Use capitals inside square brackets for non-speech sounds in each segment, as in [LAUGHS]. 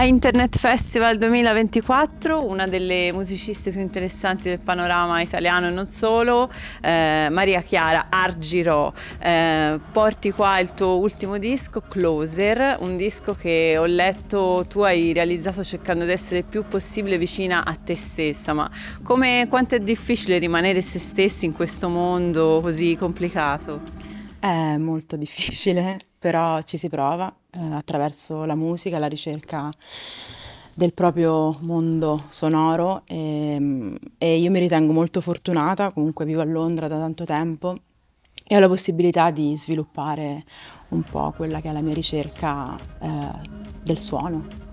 A Internet Festival 2024, una delle musiciste più interessanti del panorama italiano e non solo, eh, Maria Chiara Argiro, eh, porti qua il tuo ultimo disco, Closer, un disco che ho letto tu hai realizzato cercando di essere il più possibile vicina a te stessa, ma come, quanto è difficile rimanere se stessi in questo mondo così complicato? È eh, molto difficile, però ci si prova eh, attraverso la musica, la ricerca del proprio mondo sonoro e, e, io mi ritengo molto fortunata, comunque vivo a Londra da tanto tempo e ho la possibilità di sviluppare un po' quella che è la mia ricerca eh, del suono.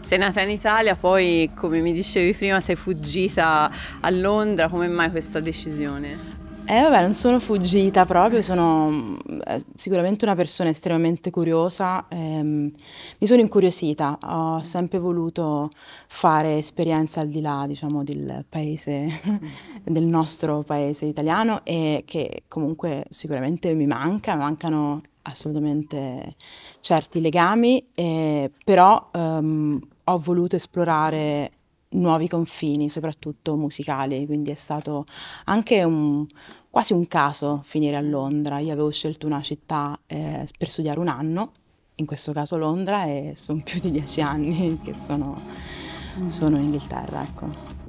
Sei nata in Italia, poi come mi dicevi prima sei fuggita a Londra, come mai questa decisione? Eh vabbè, non sono fuggita proprio, sono eh, sicuramente una persona estremamente curiosa, ehm, mi sono incuriosita, ho sempre voluto fare esperienza al di là, diciamo, del paese, [LAUGHS] del nostro paese italiano e che comunque sicuramente mi manca, mancano assolutamente certi legami, eh, però ehm, ho voluto esplorare nuovi confini, soprattutto musicali, quindi è stato anche un, quasi un caso finire a Londra. Io avevo scelto una città eh, per studiare un anno, in questo caso Londra, e sono più di dieci anni che sono, sono in Inghilterra. Ecco.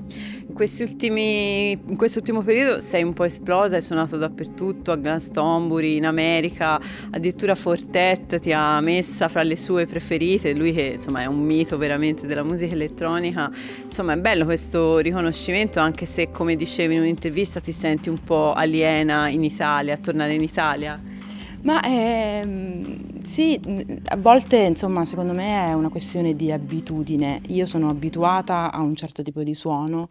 Quest'ultimi, in quest'ultimo periodo sei un po' esplosa, hai suonato dappertutto, a Glastonbury, in America, addirittura Fortet ti ha messa fra le sue preferite, lui che insomma è un mito veramente della musica elettronica, insomma è bello questo riconoscimento anche se come dicevi in un'intervista ti senti un po' aliena in Italia, a tornare in Italia. Ma ehm, sì, a volte insomma secondo me è una questione di abitudine. Io sono abituata a un certo tipo di suono,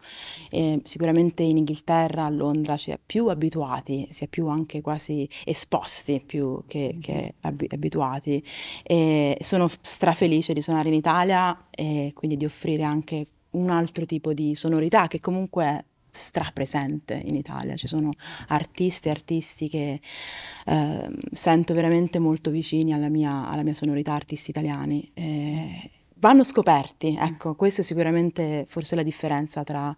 eh, sicuramente in Inghilterra, a Londra si è più abituati, si è più anche quasi esposti più che, che ab abituati. E sono strafelice di suonare in Italia e quindi di offrire anche un altro tipo di sonorità che comunque è strapresente in Italia, ci sono artiste e artisti che eh, sento veramente molto vicini alla mia, alla mia sonorità, artisti italiani. E, vanno scoperti, mm. ecco, questa è sicuramente forse la differenza tra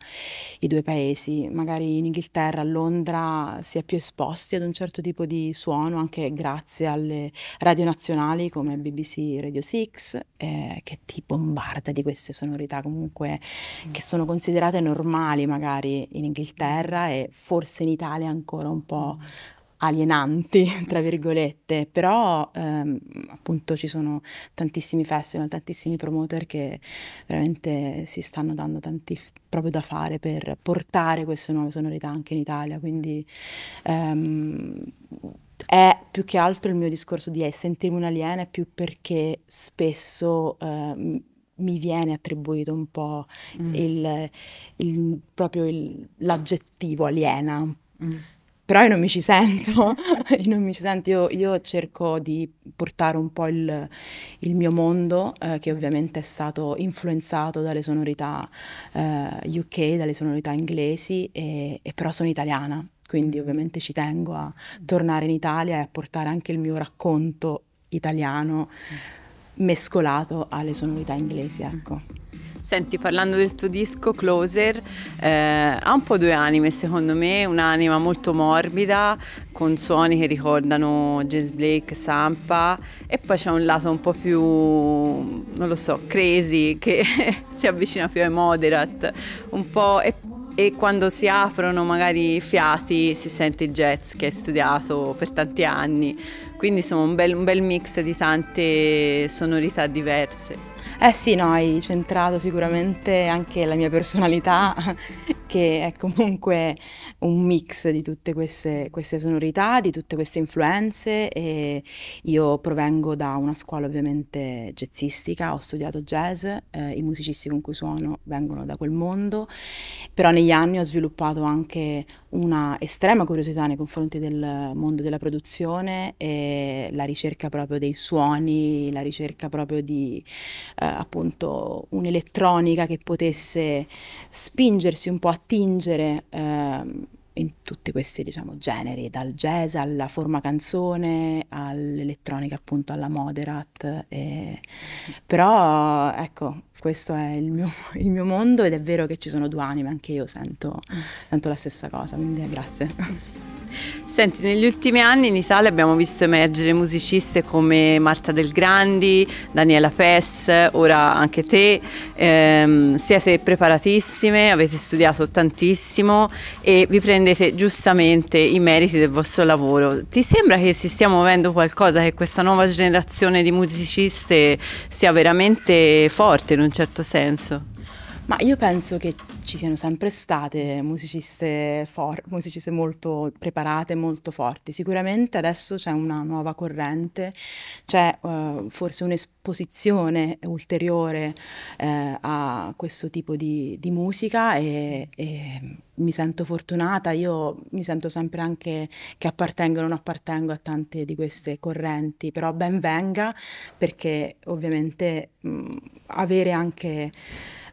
i due paesi, magari in Inghilterra, a Londra si è più esposti ad un certo tipo di suono, anche grazie alle radio nazionali come BBC Radio 6, eh, che ti bombarda di queste sonorità comunque mm. che sono considerate normali magari in Inghilterra e forse in Italia ancora un po' mm alienanti, [LAUGHS] tra virgolette, però ehm, appunto ci sono tantissimi festival, tantissimi promoter che veramente si stanno dando tanti proprio da fare per portare queste nuove sonorità anche in Italia, quindi ehm, è più che altro il mio discorso di eh, sentirmi un aliena è più perché spesso ehm, mi viene attribuito un po' mm. il, il, proprio l'aggettivo aliena. Mm però io non mi ci sento, [LAUGHS] io, mi ci sento. Io, io cerco di portare un po' il, il mio mondo, eh, che ovviamente è stato influenzato dalle sonorità eh, UK, dalle sonorità inglesi, e, e però sono italiana, quindi ovviamente ci tengo a tornare in Italia e a portare anche il mio racconto italiano mescolato alle sonorità inglesi, ecco. Senti, parlando del tuo disco Closer, eh, ha un po' due anime secondo me, un'anima molto morbida con suoni che ricordano James Blake, Sampa e poi c'è un lato un po' più, non lo so, crazy che [LAUGHS] si avvicina più ai moderate, un po' e, e quando si aprono magari i fiati si sente il jazz che hai studiato per tanti anni, quindi insomma un bel, un bel mix di tante sonorità diverse. Eh sì, no, hai centrato sicuramente anche la mia personalità che è comunque un mix di tutte queste, queste sonorità, di tutte queste influenze e io provengo da una scuola ovviamente jazzistica, ho studiato jazz, eh, i musicisti con cui suono vengono da quel mondo, però negli anni ho sviluppato anche una estrema curiosità nei confronti del mondo della produzione e la ricerca proprio dei suoni, la ricerca proprio di eh, appunto un'elettronica che potesse spingersi un po' a attingere eh, in tutti questi diciamo, generi, dal jazz alla forma canzone, all'elettronica appunto alla moderat. E... Però ecco, questo è il mio, [LAUGHS] il mio, mondo ed è vero che ci sono due anime, anche io sento, mm. sento la stessa cosa, quindi grazie. Senti, negli ultimi anni in Italia abbiamo visto emergere musiciste come Marta Del Grandi, Daniela Pess, ora anche te. Ehm, siete preparatissime, avete studiato tantissimo e vi prendete giustamente i meriti del vostro lavoro. Ti sembra che si stia muovendo qualcosa, che questa nuova generazione di musiciste sia veramente forte in un certo senso? Ma io penso che ci siano sempre state musiciste, musiciste molto preparate, molto forti. Sicuramente adesso c'è una nuova corrente, c'è uh, forse un'esposizione ulteriore uh, a questo tipo di, di musica e, e mi sento fortunata, io mi sento sempre anche che appartengo o non appartengo a tante di queste correnti, però ben venga perché ovviamente mh, avere anche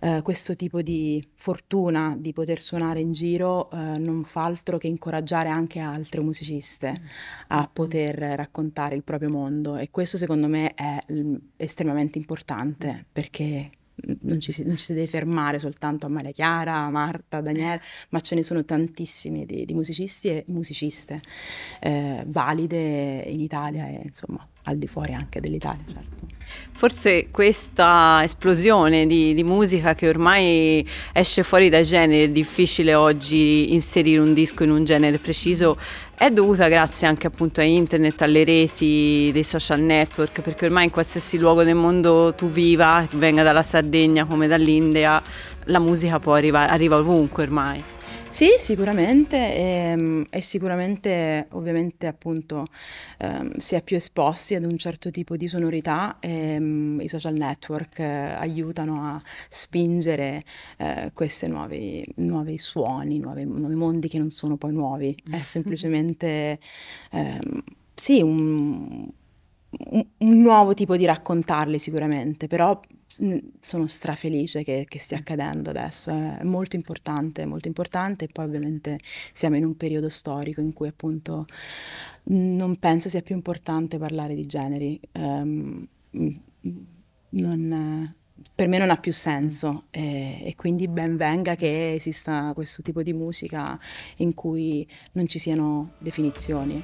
eh, questo tipo di fortuna di poter suonare in giro eh, non fa altro che incoraggiare anche altre musiciste mm. a poter raccontare il proprio mondo e questo secondo me è mm, estremamente importante mm. perché non ci, si, non ci, si, deve fermare soltanto a Maria Chiara, a Marta, a Daniele, [LAUGHS] ma ce ne sono tantissimi di, di musicisti e musiciste eh, valide in Italia e insomma al di fuori anche dell'Italia, certo. Forse questa esplosione di, di, musica che ormai esce fuori dai generi, è difficile oggi inserire un disco in un genere preciso, è dovuta grazie anche appunto a internet, alle reti, dei social network, perché ormai in qualsiasi luogo del mondo tu viva, venga dalla Sardegna come dall'India, la musica può arrivare, arriva ovunque ormai. Sì, sicuramente, ehm, e, sicuramente ovviamente appunto ehm, si è più esposti ad un certo tipo di sonorità e ehm, i social network eh, aiutano a spingere eh, questi nuovi, nuovi suoni, nuovi, nuovi, mondi che non sono poi nuovi, mm. è semplicemente ehm, sì, un, un, un nuovo tipo di raccontarli sicuramente, però sono strafelice che, che, stia mm. accadendo adesso, è molto importante, molto importante e poi ovviamente siamo in un periodo storico in cui appunto non penso sia più importante parlare di generi, um, non, per me non ha più senso e, e quindi ben venga che esista questo tipo di musica in cui non ci siano definizioni.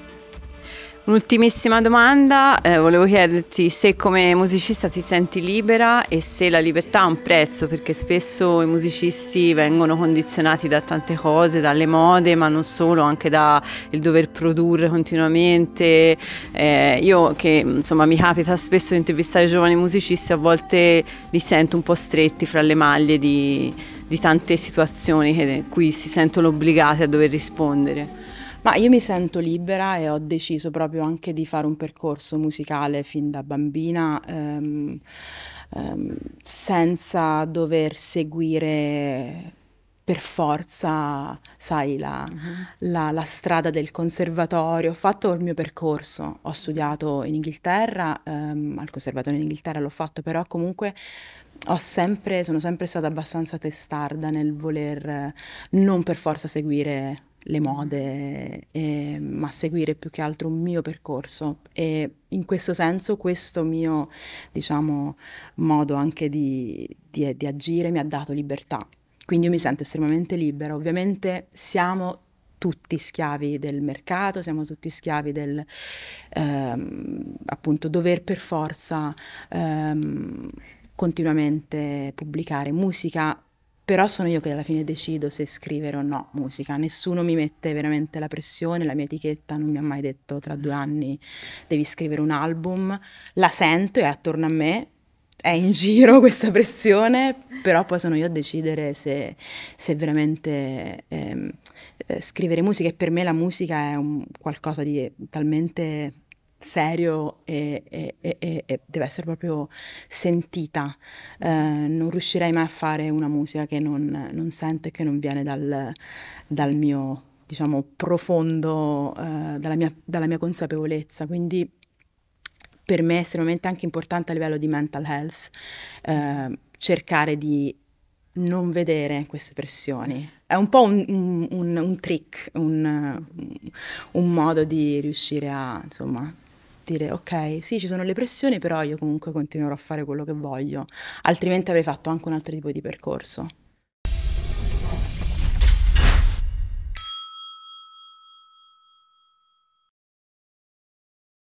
Un'ultimissima domanda, eh, volevo chiederti se come musicista ti senti libera e se la libertà ha un prezzo, perché spesso i musicisti vengono condizionati da tante cose, dalle mode, ma non solo, anche dal dover produrre continuamente. Eh, io che insomma mi capita spesso di intervistare giovani musicisti, a volte li sento un po' stretti fra le maglie di, di tante situazioni in cui si sentono obbligati a dover rispondere. Ma io mi sento libera e ho deciso proprio anche di fare un percorso musicale fin da bambina. Ehm, ehm, senza dover seguire per forza, sai, la, uh mm-hmm. -huh. la, la, strada del conservatorio. Ho fatto il mio percorso, ho studiato in Inghilterra, ehm, al conservatorio in Inghilterra l'ho fatto, però comunque sempre, sono sempre stata abbastanza testarda nel voler non per forza seguire le mode, e, eh, ma seguire più che altro un mio percorso. E in questo senso questo mio, diciamo, modo anche di, di, di agire mi ha dato libertà. Quindi io mi sento estremamente libera. Ovviamente siamo tutti schiavi del mercato, siamo tutti schiavi del ehm, appunto dover per forza ehm, continuamente pubblicare musica però sono io che alla fine decido se scrivere o no musica, nessuno mi mette veramente la pressione, la mia etichetta non mi ha mai detto tra due anni devi scrivere un album, la sento e attorno a me, è in giro [LAUGHS] questa pressione, però poi sono io a decidere se, se veramente ehm, eh, scrivere musica e per me la musica è un, qualcosa di talmente serio e, e, e, e, deve essere proprio sentita. Eh, non riuscirei mai a fare una musica che non, non sento e che non viene dal, dal mio, diciamo, profondo, eh, dalla, mia, dalla, mia, consapevolezza. Quindi per me è estremamente anche importante a livello di mental health eh, cercare di non vedere queste pressioni. È un po' un, un, un, un trick, un, modo di riuscire a, insomma, tattile, ok? Sì, ci sono le pressioni, però io comunque continuerò a fare quello che voglio, altrimenti avrei fatto anche un altro tipo di percorso.